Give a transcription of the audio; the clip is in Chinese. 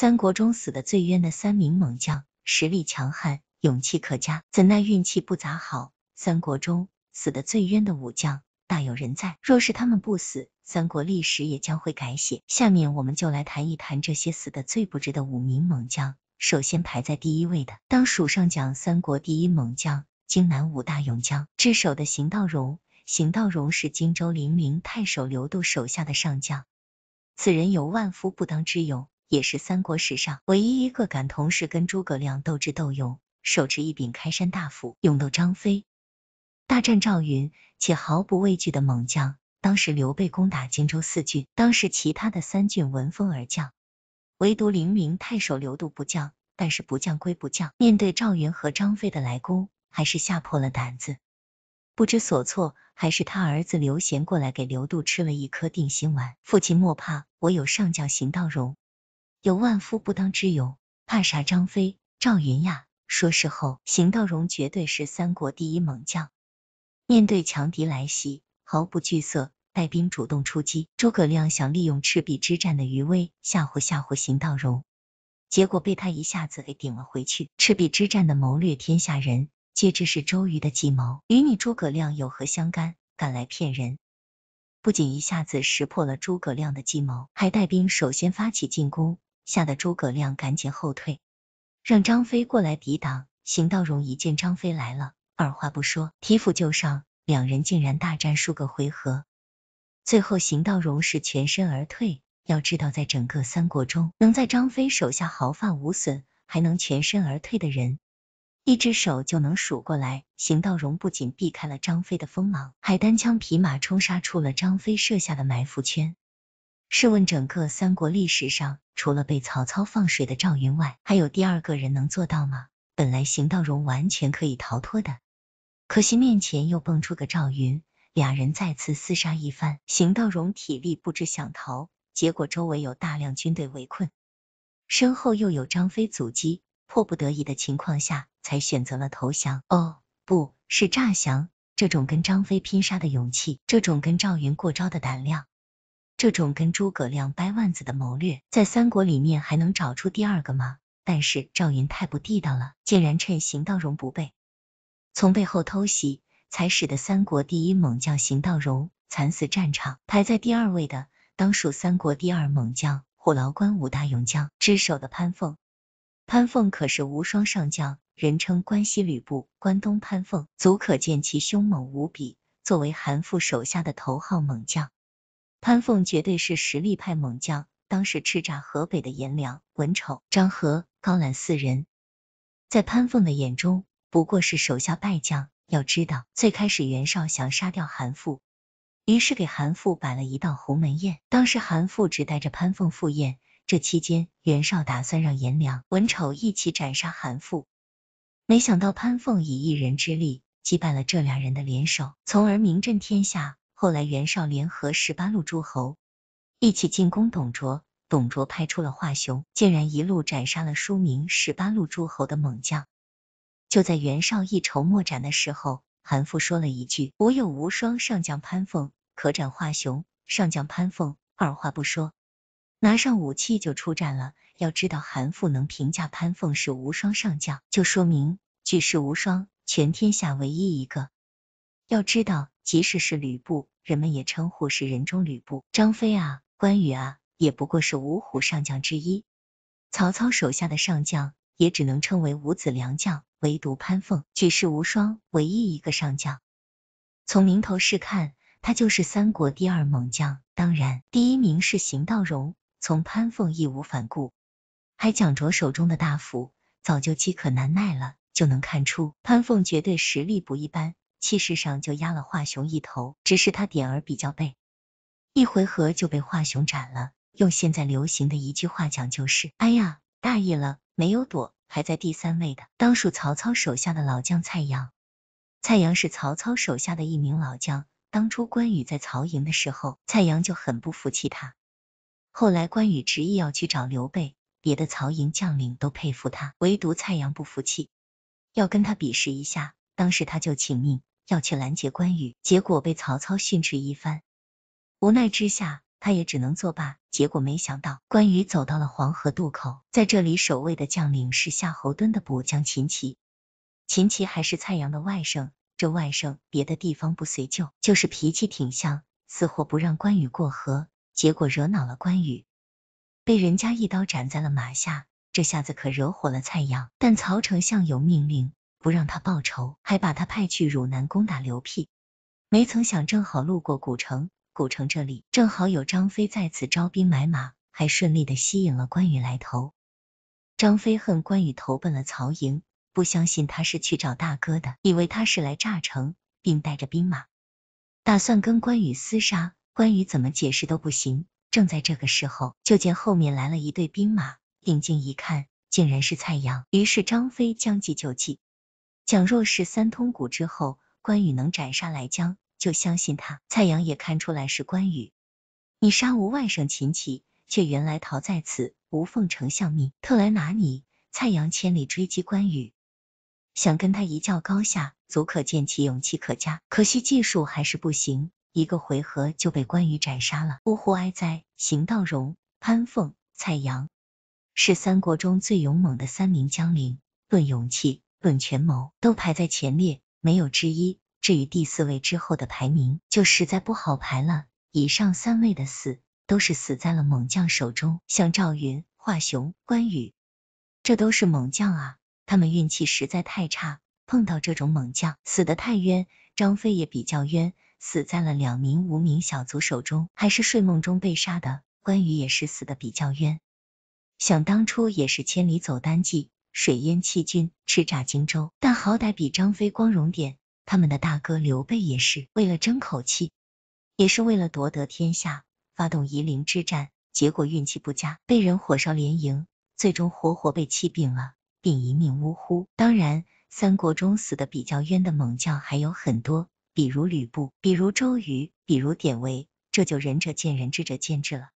三国中死的最冤的三名猛将，实力强悍，勇气可嘉，怎奈运气不咋好。三国中死的最冤的武将大有人在，若是他们不死，三国历史也将会改写。下面我们就来谈一谈这些死的最不值的五名猛将。首先排在第一位的，当属上讲三国第一猛将，荆南五大勇将之首的邢道荣。邢道荣是荆州零陵太守刘度手下的上将，此人有万夫不当之勇。也是三国史上唯一一个敢同时跟诸葛亮斗智斗勇，手持一柄开山大斧，勇斗张飞，大战赵云，且毫不畏惧的猛将。当时刘备攻打荆州四郡，当时其他的三郡闻风而降，唯独零陵太守刘度不降。但是不降归不降，面对赵云和张飞的来攻，还是吓破了胆子，不知所措。还是他儿子刘贤过来给刘度吃了一颗定心丸：“父亲莫怕，我有上将邢道荣。”有万夫不当之勇，怕啥张飞、赵云呀？说事后，邢道荣绝对是三国第一猛将，面对强敌来袭毫不惧色，带兵主动出击。诸葛亮想利用赤壁之战的余威吓唬吓唬邢道荣，结果被他一下子给顶了回去。赤壁之战的谋略，天下人皆知是周瑜的计谋，与你诸葛亮有何相干？敢来骗人！不仅一下子识破了诸葛亮的计谋，还带兵首先发起进攻。吓得诸葛亮赶紧后退，让张飞过来抵挡。邢道荣一见张飞来了，二话不说，提斧就上，两人竟然大战数个回合，最后邢道荣是全身而退。要知道，在整个三国中，能在张飞手下毫发无损，还能全身而退的人，一只手就能数过来。邢道荣不仅避开了张飞的锋芒，还单枪匹马冲杀出了张飞设下的埋伏圈。试问，整个三国历史上，除了被曹操放水的赵云外，还有第二个人能做到吗？本来邢道荣完全可以逃脱的，可惜面前又蹦出个赵云，俩人再次厮杀一番。邢道荣体力不支想逃，结果周围有大量军队围困，身后又有张飞阻击，迫不得已的情况下才选择了投降。哦，不是诈降，这种跟张飞拼杀的勇气，这种跟赵云过招的胆量。这种跟诸葛亮掰腕子的谋略，在三国里面还能找出第二个吗？但是赵云太不地道了，竟然趁邢道荣不备，从背后偷袭，才使得三国第一猛将邢道荣惨死战场。排在第二位的，当属三国第二猛将，虎牢关五大勇将之首的潘凤。潘凤可是无双上将，人称关西吕布、关东潘凤，足可见其凶猛无比。作为韩馥手下的头号猛将。潘凤绝对是实力派猛将，当时叱咤河北的颜良、文丑、张合、高览四人，在潘凤的眼中不过是手下败将。要知道，最开始袁绍想杀掉韩馥，于是给韩馥摆了一道鸿门宴。当时韩馥只带着潘凤赴宴，这期间袁绍打算让颜良、文丑一起斩杀韩馥，没想到潘凤以一人之力击败了这俩人的联手，从而名震天下。后来，袁绍联合十八路诸侯一起进攻董卓，董卓派出了华雄，竟然一路斩杀了书名十八路诸侯的猛将。就在袁绍一筹莫展的时候，韩馥说了一句：“我有无双上将潘凤，可斩华雄。”上将潘凤二话不说，拿上武器就出战了。要知道，韩馥能评价潘凤是无双上将，就说明举世无双，全天下唯一一个。要知道。即使是吕布，人们也称呼是人中吕布。张飞啊，关羽啊，也不过是五虎上将之一。曹操手下的上将，也只能称为五子良将。唯独潘凤，举世无双，唯一一个上将。从名头是看，他就是三国第二猛将。当然，第一名是邢道荣。从潘凤义无反顾，还讲着手中的大斧，早就饥渴难耐了，就能看出潘凤绝对实力不一般。气势上就压了华雄一头，只是他点儿比较背，一回合就被华雄斩了。用现在流行的一句话讲就是：哎呀，大意了，没有躲，还在第三位的，当属曹操手下的老将蔡阳。蔡阳是曹操手下的一名老将，当初关羽在曹营的时候，蔡阳就很不服气他。后来关羽执意要去找刘备，别的曹营将领都佩服他，唯独蔡阳不服气，要跟他比试一下。当时他就请命要去拦截关羽，结果被曹操训斥一番，无奈之下他也只能作罢。结果没想到关羽走到了黄河渡口，在这里守卫的将领是夏侯惇的部将秦琪，秦琪还是蔡阳的外甥。这外甥别的地方不随舅，就是脾气挺像，死活不让关羽过河，结果惹恼了关羽，被人家一刀斩在了马下。这下子可惹火了蔡阳，但曹丞相有命令。不让他报仇，还把他派去汝南攻打刘辟。没曾想正好路过古城，古城这里正好有张飞在此招兵买马，还顺利的吸引了关羽来投。张飞恨关羽投奔了曹营，不相信他是去找大哥的，以为他是来诈城，并带着兵马打算跟关羽厮杀。关羽怎么解释都不行。正在这个时候，就见后面来了一队兵马，定睛一看，竟然是蔡阳。于是张飞将计就计。想若是三通鼓之后，关羽能斩杀来将，就相信他。蔡阳也看出来是关羽，你杀无外甥秦琪，却原来逃在此，无奉丞相命，特来拿你。蔡阳千里追击关羽，想跟他一较高下，足可见其勇气可嘉。可惜技术还是不行，一个回合就被关羽斩杀了。呜呼哀哉！邢道荣、潘凤、蔡阳是三国中最勇猛的三名将领，论勇气。论权谋，都排在前列，没有之一。至于第四位之后的排名，就实在不好排了。以上三位的死，都是死在了猛将手中，像赵云、华雄、关羽，这都是猛将啊。他们运气实在太差，碰到这种猛将，死的太冤。张飞也比较冤，死在了两名无名小卒手中，还是睡梦中被杀的。关羽也是死的比较冤，想当初也是千里走单骑。水淹七军，叱咤荆州，但好歹比张飞光荣点。他们的大哥刘备也是为了争口气，也是为了夺得天下，发动夷陵之战，结果运气不佳，被人火烧连营，最终活活被气病了，并一命呜呼。当然，三国中死的比较冤的猛将还有很多，比如吕布，比如周瑜，比如典韦，这就仁者见仁，智者见智了。